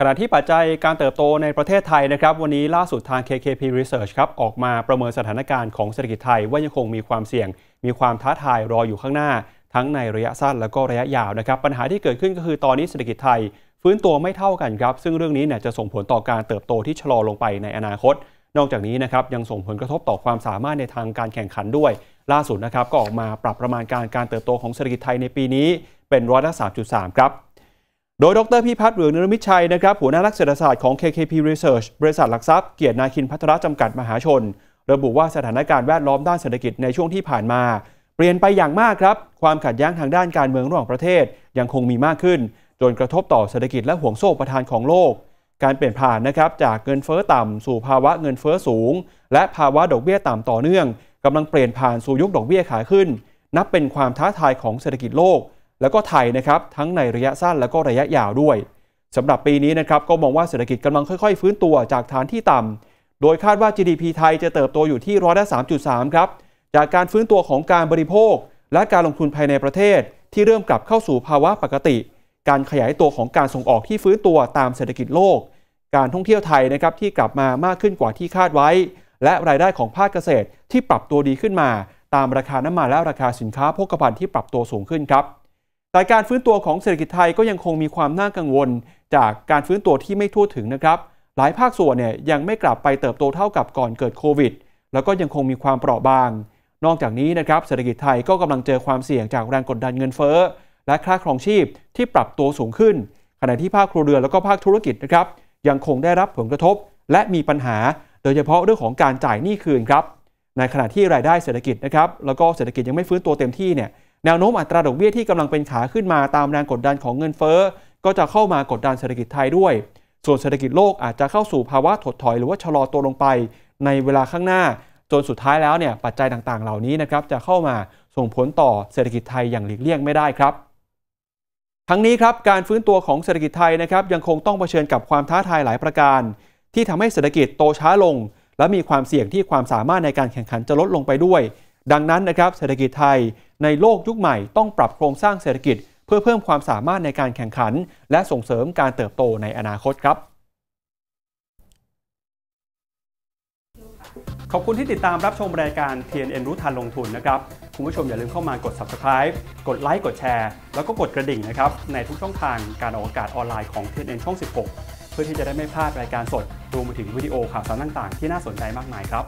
ขณะที่ปัจจัยการเติบโตในประเทศไทยนะครับ วันนี้ล่าสุดทาง KKP Research ครับ ออกมาประเมินสถานการณ์ของเศรษฐกิจไทยว่ายังคงมีความเสี่ยง มีความท้าทายรออยู่ข้างหน้า ทั้งในระยะสั้นและก็ระยะยาวนะครับ ปัญหาที่เกิดขึ้นก็คือตอนนี้เศรษฐกิจไทย ฟื้นตัวไม่เท่ากันครับ ซึ่งเรื่องนี้เนี่ยจะส่งผลต่อการเติบโตที่ชะลอลงไปในอนาคต นอกจากนี้นะครับยังส่งผลกระทบต่อความสามารถในทางการแข่งขันด้วย ล่าสุดนะครับก็ออกมาปรับประมาณการการเติบโตของเศรษฐกิจไทยในปีนี้เป็นร้อยละ3.3ครับโดยดรพิพัฒน์เหลืองนรมิชัยนะครับหัวหน้านักเศรษฐศาสตร์ของ KKP Research บริษัทหลักทรัพย์เกียรตินาคินพัทรจำกัดมหาชน ระบุว่าสถานการณ์แวดล้อมด้านเศรษฐกิจในช่วงที่ผ่านมา เปลี่ยนไปอย่างมากครับ ความขัดแย้งทางด้านการเมืองระหว่างประเทศยังคงมีมากขึ้น จนกระทบต่อเศรษฐกิจและห่วงโซ่ประทานของโลก การเปลี่ยนผ่านนะครับจากเงินเฟ้อต่ำสู่ภาวะเงินเฟ้อสูง และภาวะดอกเบี้ยต่ำต่อเนื่องกำลังเปลี่ยนผ่านสู่ยุคดอกเบี้ยขาขึ้น นับเป็นความท้าทายของเศรษฐกิจโลกแล้วก็ไทยนะครับ ทั้งในระยะสั้นแล้วก็ระยะยาวด้วยสำหรับปีนี้นะครับก็มองว่าเศรษฐกิจกำลังค่อย ๆ ฟื้นตัวจากฐานที่ต่ำโดยคาดว่า GDP ไทยจะเติบโตอยู่ที่ร้อยละสาครับจากการฟื้นตัวของการบริโภค และการลงทุนภายในประเทศที่เริ่มกลับเข้าสู่ภาวะปกติ การขยายตัวของการส่งออกที่ฟื้นตัวตามเศรษฐกิจโลก การท่องเที่ยวไทยนะครับที่กลับมามากขึ้นกว่าที่คาดไว้ และรายได้ของภาคเกษตรที่ปรับตัวดีขึ้นมา ตามราคาน้ำมันและราคาสินค้าโภคภัณฑ์ที่ปรับตัวสูงขึ้นครับแต่การฟื้นตัวของเศรษฐกิจไทยก็ยังคงมีความน่ากังวล จากการฟื้นตัวที่ไม่ทั่วถึงนะครับ หลายภาคส่วนเนี่ยยังไม่กลับไปเติบโตเท่ากับก่อนเกิดโควิดแล้วก็ยังคงมีความเปราะบาง นอกจากนี้นะครับเศรษฐกิจไทยก็กำลังเจอความเสี่ยงจากแรงกดดันเงินเฟ้อและค่าครองชีพที่ปรับตัวสูงขึ้น ขณะที่ภาคครัวเรือนแล้วก็ภาคธุรกิจนะครับยังคงได้รับผลกระทบ และมีปัญหา โดยเฉพาะเรื่องของการจ่ายหนี้คืนครับในขณะที่รายได้เศรษฐกิจนะครับแล้วก็เศรษฐกิจยังไม่ฟื้นตัวเต็มที่เนี่ยแนวโน้มอัตราดอกเบี้ยที่กำลังเป็นขาขึ้นมาตามแรงกดดันของเงินเฟ้อก็จะเข้ามากดดันเศรษฐกิจไทยด้วย ส่วนเศรษฐกิจโลกอาจจะเข้าสู่ภาวะถดถอยหรือว่าชะลอตัวลงไปในเวลาข้างหน้า จนสุดท้ายแล้วเนี่ยปัจจัยต่างๆ เหล่านี้นะครับจะเข้ามาส่งผลต่อเศรษฐกิจไทยอย่างหลีกเลี่ยงไม่ได้ครับ ทั้งนี้ครับการฟื้นตัวของเศรษฐกิจไทยนะครับยังคงต้องเผชิญกับความท้าทายหลายประการ ที่ทำให้เศรษฐกิจโตช้าลง และมีความเสี่ยงที่ความสามารถในการแข่งขันจะลดลงไปด้วย ดังนั้นนะครับเศรษฐกิจไทยในโลกยุคใหม่ต้องปรับโครงสร้างเศรษฐกิจเพื่อเพิ่มความสามารถในการแข่งขัน และส่งเสริมการเติบโตในอนาคตครับ ขอบคุณที่ติดตามรับชมรายการ TNN รู้ทันลงทุนนะครับ คุณผู้ชมอย่าลืมเข้ามากด subscribe กดไลค์กดแชร์แล้วก็กดกระดิ่งนะครับ ในทุกช่องทางการออกอากาศออนไลน์ของ TNN ช่อง 16 เพื่อที่จะได้ไม่พลาดรายการสดรวมไปถึงวิดีโอข่าวสารต่างๆที่น่าสนใจมากมายครับ